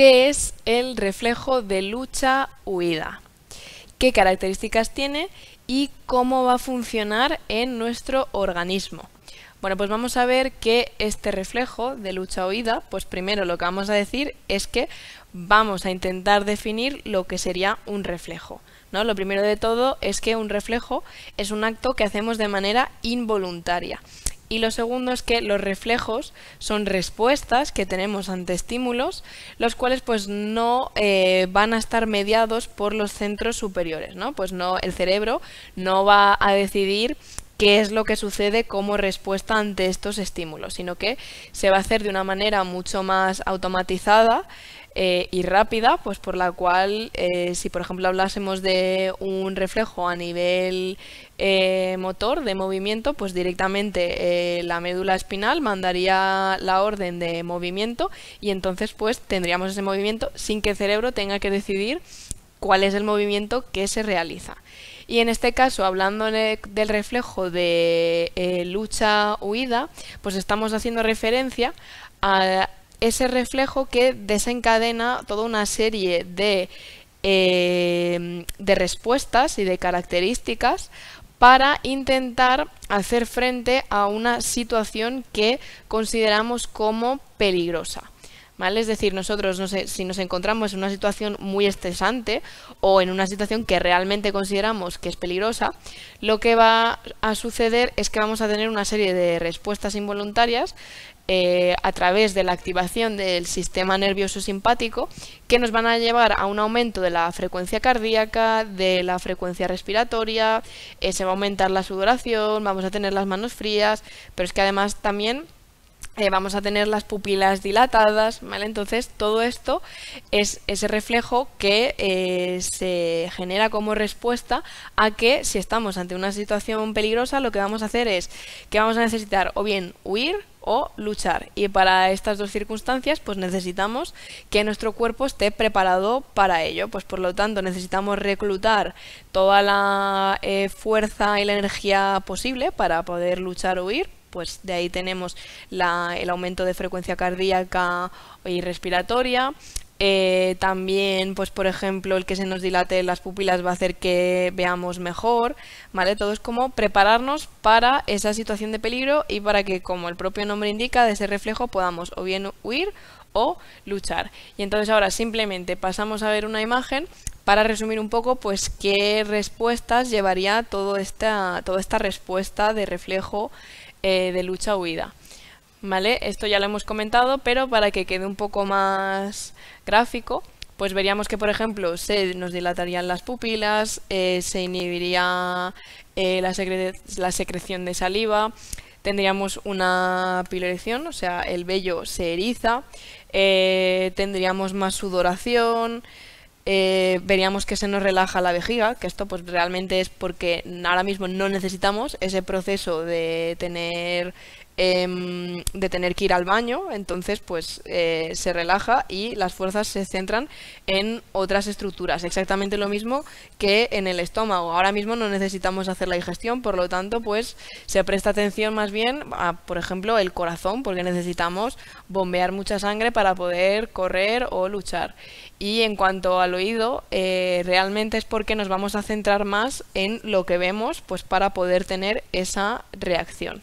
¿Qué es el reflejo de lucha-huida? ¿Qué características tiene y cómo va a funcionar en nuestro organismo? Bueno, pues vamos a ver que este reflejo de lucha-huida, pues primero lo que vamos a decir es que vamos a intentar definir lo que sería un reflejo. ¿no? Lo primero de todo es que un reflejo es un acto que hacemos de manera involuntaria. Y lo segundo es que los reflejos son respuestas que tenemos ante estímulos, los cuales pues no eh, van a estar mediados por los centros superiores, ¿no? Pues no, el cerebro no va a decidir qué es lo que sucede como respuesta ante estos estímulos, sino que se va a hacer de una manera mucho más automatizada eh, y rápida, pues por la cual eh, si por ejemplo hablásemos de un reflejo a nivel eh, motor de movimiento, pues directamente la médula espinal mandaría la orden de movimiento y entonces pues tendríamos ese movimiento sin que el cerebro tenga que decidir cuál es el movimiento que se realiza. Y en este caso, hablando del reflejo de lucha-huida, pues estamos haciendo referencia a, ese reflejo que desencadena toda una serie de, eh, de respuestas y de características para intentar hacer frente a una situación que consideramos como peligrosa. Es decir, nosotros no sé, si nos encontramos en una situación muy estresante o en una situación que realmente consideramos que es peligrosa, lo que va a suceder es que vamos a tener una serie de respuestas involuntarias eh, a través de la activación del sistema nervioso simpático que nos van a llevar a un aumento de la frecuencia cardíaca, de la frecuencia respiratoria, eh, se va a aumentar la sudoración, vamos a tener las manos frías, pero es que además también eh, vamos a tener las pupilas dilatadas, ¿vale? Entonces todo esto es ese reflejo que eh, se genera como respuesta a que si estamos ante una situación peligrosa lo que vamos a hacer es que vamos a necesitar o bien huir o luchar y para estas dos circunstancias pues necesitamos que nuestro cuerpo esté preparado para ello pues por lo tanto necesitamos reclutar toda la eh, fuerza y la energía posible para poder luchar o huir pues de ahí tenemos la, el aumento de frecuencia cardíaca y respiratoria. Eh, también, pues por ejemplo, el que se nos dilate las pupilas va a hacer que veamos mejor, ¿vale? Todo es como prepararnos para esa situación de peligro y para que, como el propio nombre indica, de ese reflejo podamos o bien huir o luchar. Y entonces ahora simplemente pasamos a ver una imagen para resumir un poco, pues qué respuestas llevaría esta, toda esta respuesta de reflejo eh, de lucha-huida. ¿Vale? Esto ya lo hemos comentado, pero para que quede un poco más gráfico, pues veríamos que, por ejemplo, se nos dilatarían las pupilas, eh, se inhibiría eh, la, secreción de saliva, tendríamos una pilerección, o sea, el vello se eriza, tendríamos más sudoración, eh, veríamos que se nos relaja la vejiga, que esto pues realmente es porque ahora mismo no necesitamos ese proceso de tener Em, de tener que ir al baño, entonces pues eh, se relaja y las fuerzas se centran en otras estructuras, exactamente lo mismo que en el estómago. Ahora mismo no necesitamos hacer la digestión, por lo tanto pues se presta atención más bien a, por ejemplo, el corazón, porque necesitamos bombear mucha sangre para poder correr o luchar. Y en cuanto al oído, eh, realmente es porque nos vamos a centrar más en lo que vemos, pues para poder tener esa reacción.